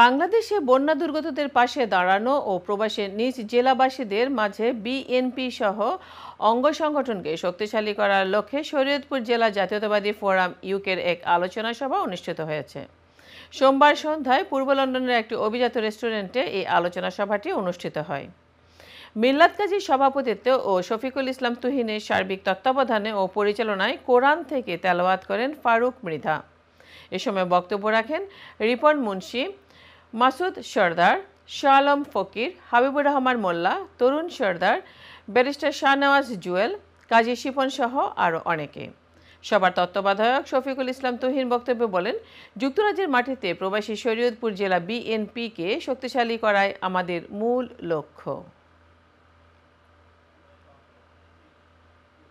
বাংলাদেশে বন্যা দুর্গতদের পাশে দাঁড়ানো ও প্রবাসে নিজ জেলাবাসীদের মাঝে বিএনপি সহ অঙ্গ সংগঠনকে শক্তিশালী করার লক্ষ্যে শরীয়তপুর জেলা জাতীয়তাবাদী ফোরাম ইউকের এক আলোচনা সভা অনুষ্ঠিত হয়েছে সোমবার সন্ধ্যায় পূর্ব লন্ডনের একটি অভিজাত রেস্টুরেন্টে এই আলোচনা সভাটি অনুষ্ঠিত হয় মিল্লাত কাজীর সভাপতিত্বে ও শফিকুল ইসলাম তুহিনের সার্বিক তত্ত্বাবধানে ও পরিচালনায় কোরআন থেকে তেলাওয়াত করেন ফারুক মৃধা এ সময় বক্তব্য রাখেন রিপন মুন্সি মাসুদ সর্দার শাহ আলম ফকির হাবিবুর রহমান মোল্লা তরুণ সর্দার ব্যারিস্টার শাহনওয়াজ জুয়েল কাজী শিপন সহ আরও অনেকে সবার তত্ত্বাবধায়ক শফিকুল ইসলাম তুহিন বক্তব্য বলেন যুক্তরাজ্যের মাটিতে প্রবাসী শরীয়তপুর জেলা বিএনপিকে শক্তিশালী করায় আমাদের মূল লক্ষ্য